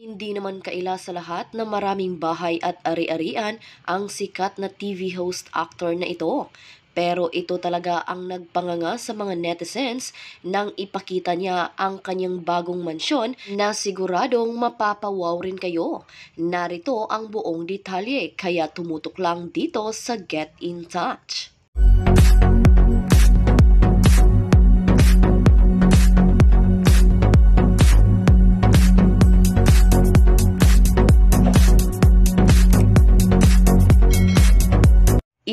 Hindi naman kaila sa lahat na maraming bahay at ari-arian ang sikat na TV host actor na ito. Pero ito talaga ang nagpanganga sa mga netizens nang ipakita niya ang kanyang bagong mansyon na siguradong mapapawaw rin kayo. Narito ang buong detalye kaya tumutok lang dito sa Get In Touch.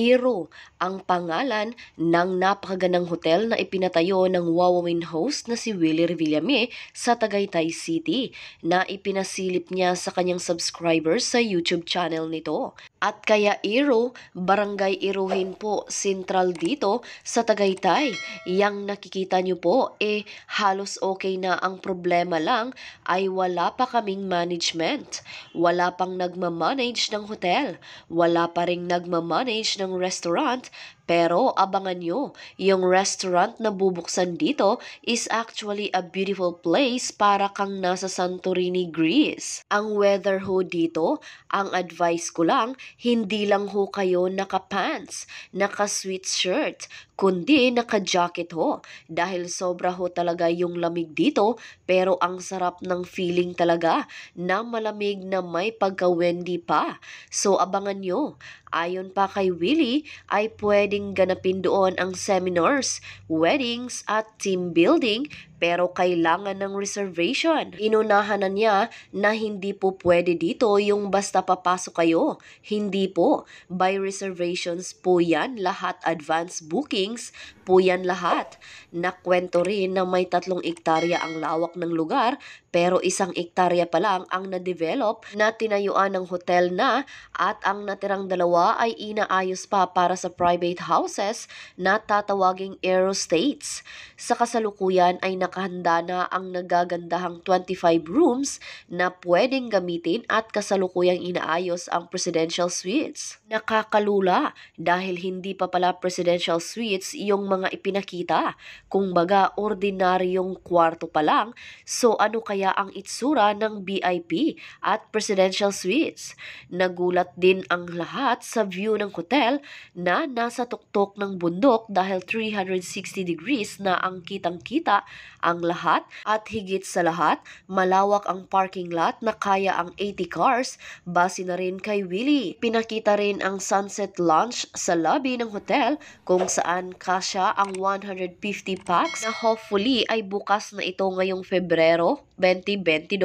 Hero ang pangalan ng napakaganang hotel na ipinatayo ng Wawawin host na si Willie Revillame sa Tagaytay City na ipinasilip niya sa kanyang subscribers sa YouTube channel nito. At kaya Iro, Barangay Iruhin po central dito sa Tagaytay. Yang nakikita niyo po eh halos okay na ang problema lang ay wala pa kaming management. Wala pang nagmamanage ng hotel. Wala pa ring nagmamanage ng restaurant Pero abangan nyo, yung restaurant na bubuksan dito is actually a beautiful place para kang nasa Santorini, Greece. Ang weather ho dito, ang advice ko lang, hindi lang ho kayo naka-pants, naka-sweatshirt, kundi naka-jacket ho. Dahil sobra ho talaga yung lamig dito, pero ang sarap ng feeling talaga na malamig na may pagka-wendy pa. So abangan nyo, ayon pa kay Willie, ay pwede pwedeng ganapin doon ang seminars, weddings at team building pero kailangan ng reservation. Inunahan na niya na hindi po pwede dito yung basta papasok kayo. Hindi po. By reservations po yan lahat advance bookings po yan lahat. Nakwento rin na may tatlong ektarya ang lawak ng lugar pero isang ektarya pa lang ang na-develop na tinayuan ng hotel na at ang natirang dalawa ay inaayos pa para sa private houses na tatawaging aerostates. Sa kasalukuyan ay nakahanda na ang nagagandahang 25 rooms na pwedeng gamitin at kasalukuyang inaayos ang presidential suites. Nakakalula dahil hindi pa pala presidential suites yung mga ipinakita, kung baga ordinaryong kwarto pa lang, so ano kaya ang itsura ng VIP at presidential suites? Nagulat din ang lahat sa view ng hotel na nasa tuktok ng bundok dahil 360 degrees na ang kitang-kita ang lahat at higit sa lahat, malawak ang parking lot na kaya ang 80 cars, base na rin kay Willie. Pinakita rin ang sunset lunch sa lobby ng hotel kung saan kasya ang 150 packs na hopefully ay bukas na ito ngayong Febrero 2022.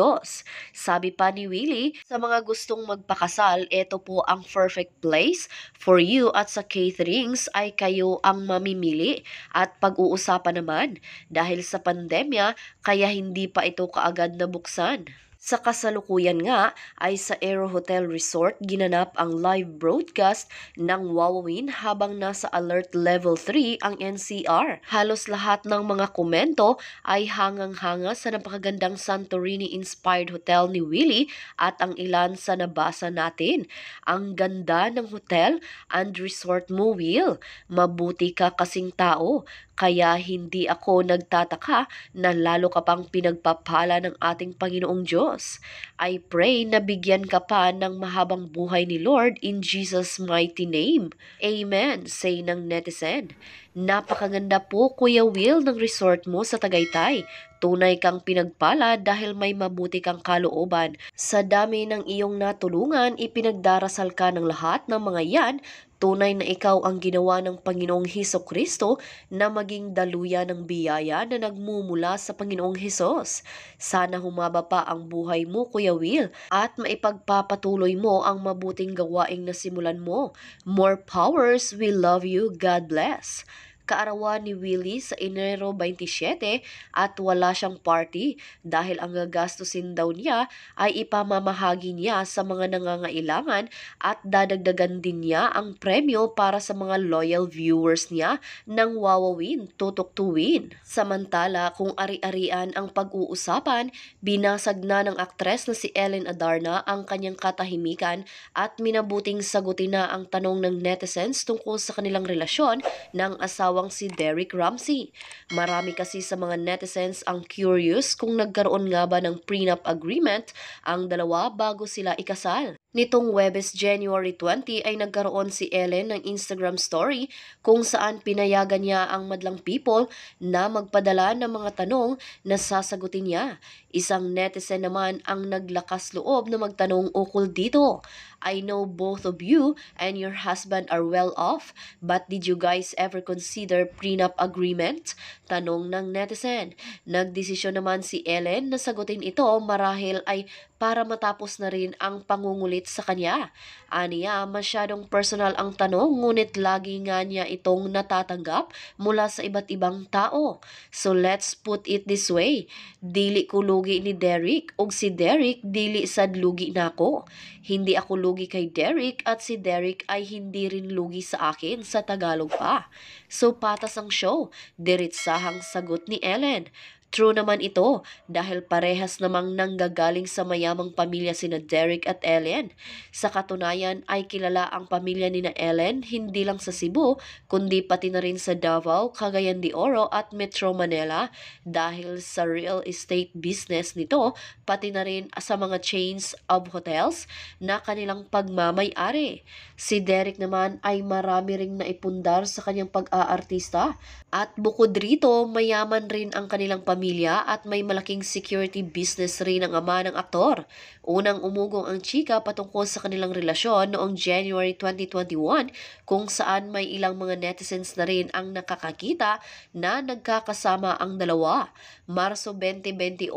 Sabi pa ni Willie, sa mga gustong magpakasal, ito po ang perfect place for you at sa caterings choice ay kayo ang mamimili at pag-uusapan naman dahil sa pandemya kaya hindi pa ito kaagad nabuksan. Sa kasalukuyan nga ay sa Aero Hotel Resort ginanap ang live broadcast ng Wawawin habang nasa Alert Level 3 ang NCR. Halos lahat ng mga komento ay hangang-hanga sa napakagandang Santorini-inspired hotel ni Willie at ang ilan sa nabasa natin. Ang ganda ng hotel and resort mo, Will. Mabuti ka kasing tao. Kaya hindi ako nagtataka na lalo ka pang pinagpapala ng ating Panginoong Diyos. Diyos. I pray na bigyan ka pa ng mahabang buhay ni Lord in Jesus' mighty name. Amen, say ng netizen. Napakaganda po Kuya Will ng resort mo sa Tagaytay. Tunay kang pinagpala dahil may mabuti kang kalooban. Sa dami ng iyong natulungan, ipinagdarasal ka ng lahat ng mga yan Tunay na ikaw ang ginawa ng Panginoong Heso Kristo na maging daluya ng biyaya na nagmumula sa Panginoong Hesus. Sana humaba pa ang buhay mo, Kuya Will, at maipagpapatuloy mo ang mabuting gawaing nasimulan mo. More powers, we love you, God bless kaarawan ni Willie sa Enero 27 at wala siyang party dahil ang gagastusin daw niya ay ipamamahagi niya sa mga nangangailangan at dadagdagan din niya ang premyo para sa mga loyal viewers niya nang wawawin, tutok to win. Samantala kung ari-arian ang pag-uusapan, binasag na ng aktres na si Ellen Adarna ang kanyang katahimikan at minabuting sagutin na ang tanong ng netizens tungkol sa kanilang relasyon ng asawa nagawang si Derek Ramsey. Marami kasi sa mga netizens ang curious kung nagkaroon nga ba ng prenup agreement ang dalawa bago sila ikasal. Nitong Webes January 20 ay nagkaroon si Ellen ng Instagram story kung saan pinayagan niya ang madlang people na magpadala ng mga tanong na sasagutin niya. Isang netizen naman ang naglakas loob na magtanong ukol dito. I know both of you and your husband are well off, but did you guys ever consider prenup agreement? Tanong ng netizen. Nagdesisyon naman si Ellen na sagutin ito marahil ay para matapos na rin ang pangungulit sa kanya. Aniya, masyadong personal ang tanong ngunit lagi nga niya itong natatanggap mula sa iba't ibang tao. So let's put it this way, dili ko lugi ni Derek o si Derek dili sad lugi nako. Hindi ako lugi kay Derek at si Derek ay hindi rin lugi sa akin sa Tagalog pa. So patas ang show, diritsahang sagot ni Ellen. True naman ito dahil parehas namang nanggagaling sa mayamang pamilya sina Derek at Ellen. Sa katunayan ay kilala ang pamilya ni na Ellen hindi lang sa Cebu kundi pati na rin sa Davao, Cagayan de Oro at Metro Manila dahil sa real estate business nito pati na rin sa mga chains of hotels na kanilang pagmamayari. Si Derek naman ay marami ring naipundar sa kanyang pag-aartista at bukod rito mayaman rin ang kanilang pamilya pamilya at may malaking security business rin ang ama ng aktor. Unang umugong ang chika patungkol sa kanilang relasyon noong January 2021 kung saan may ilang mga netizens na rin ang nakakakita na nagkakasama ang dalawa. Marso 2021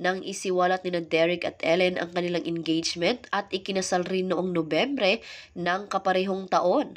nang isiwalat ni Derek at Ellen ang kanilang engagement at ikinasal rin noong Nobyembre ng kaparehong taon.